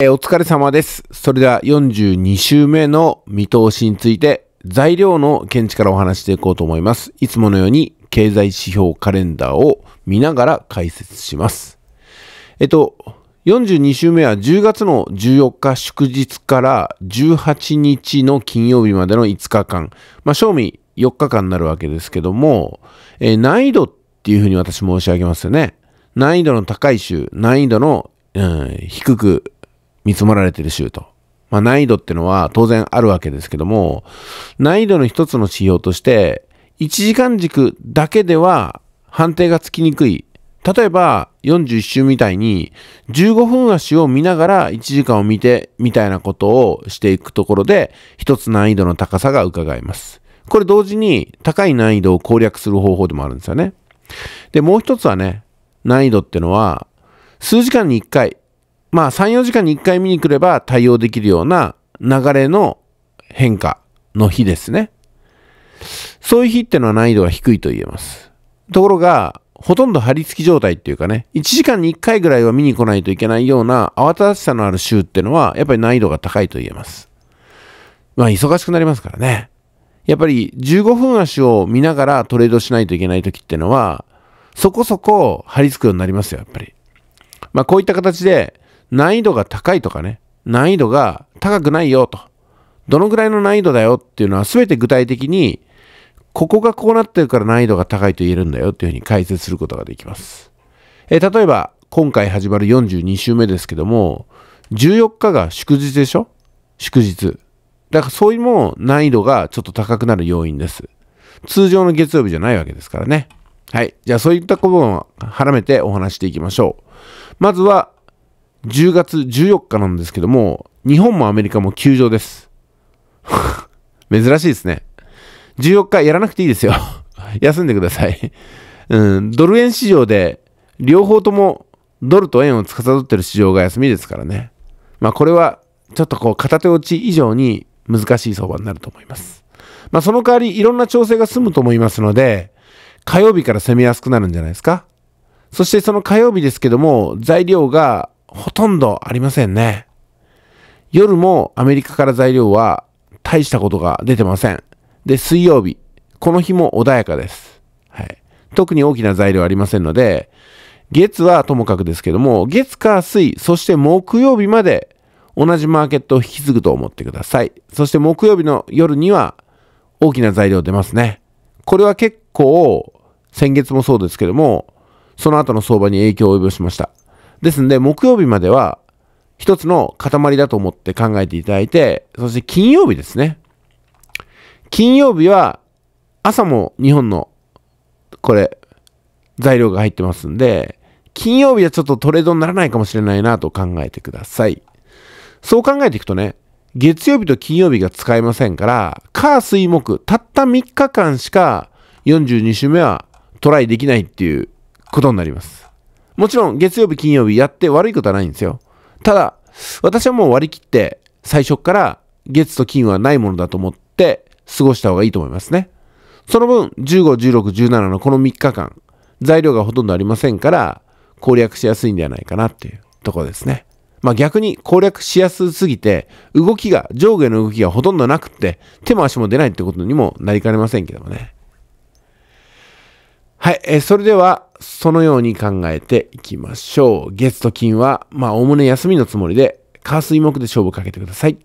えー、お疲れ様です。それでは42週目の見通しについて材料の見地からお話していこうと思います。いつものように経済指標カレンダーを見ながら解説します。えっと、42週目は10月の14日祝日から18日の金曜日までの5日間、まあ、賞味4日間になるわけですけども、えー、難易度っていうふうに私申し上げますよね。難易度の高い週、難易度の、うん、低く見積もられているート。まあ、難易度ってのは当然あるわけですけども、難易度の一つの指標として、1時間軸だけでは判定がつきにくい。例えば、41周みたいに、15分足を見ながら1時間を見て、みたいなことをしていくところで、一つ難易度の高さが伺えます。これ同時に高い難易度を攻略する方法でもあるんですよね。で、もう一つはね、難易度ってのは、数時間に1回まあ3、4時間に1回見に来れば対応できるような流れの変化の日ですね。そういう日ってのは難易度が低いと言えます。ところが、ほとんど張り付き状態っていうかね、1時間に1回ぐらいは見に来ないといけないような慌ただしさのある週ってのは、やっぱり難易度が高いと言えます。まあ、忙しくなりますからね。やっぱり15分足を見ながらトレードしないといけない時ってのは、そこそこ張り付くようになりますよ、やっぱり。まあ、こういった形で、難易度が高いとかね、難易度が高くないよと、どのぐらいの難易度だよっていうのは全て具体的に、ここがこうなってるから難易度が高いと言えるんだよっていうふうに解説することができます。えー、例えば、今回始まる42週目ですけども、14日が祝日でしょ祝日。だからそういうも難易度がちょっと高くなる要因です。通常の月曜日じゃないわけですからね。はい。じゃあそういったことをはらめてお話していきましょう。まずは10月14日なんですけども、日本もアメリカも休場です。珍しいですね。14日やらなくていいですよ。休んでください。うん、ドル円市場で、両方ともドルと円を司ってる市場が休みですからね。まあこれは、ちょっとこう片手落ち以上に難しい相場になると思います。まあその代わりいろんな調整が済むと思いますので、火曜日から攻めやすくなるんじゃないですか。そしてその火曜日ですけども、材料がほとんどありませんね。夜もアメリカから材料は大したことが出てません。で、水曜日。この日も穏やかです。はい。特に大きな材料ありませんので、月はともかくですけども、月火水、そして木曜日まで同じマーケットを引き継ぐと思ってください。そして木曜日の夜には大きな材料出ますね。これは結構、先月もそうですけども、その後の相場に影響を及ぼしました。ですんで、木曜日までは、一つの塊だと思って考えていただいて、そして金曜日ですね。金曜日は、朝も日本の、これ、材料が入ってますんで、金曜日はちょっとトレードにならないかもしれないなと考えてください。そう考えていくとね、月曜日と金曜日が使えませんから、火、水、木、たった3日間しか42週目はトライできないっていうことになります。もちろん月曜日、金曜日やって悪いことはないんですよ。ただ、私はもう割り切って、最初から月と金はないものだと思って過ごした方がいいと思いますね。その分、15、16、17のこの3日間、材料がほとんどありませんから、攻略しやすいんではないかなっていうところですね。まあ逆に攻略しやすすぎて、動きが、上下の動きがほとんどなくって、手も足も出ないってことにもなりかねませんけどもね。はい、えー、それでは、そのように考えていきましょう。月と金は、まあ、おおむね休みのつもりで、火水木で勝負かけてください。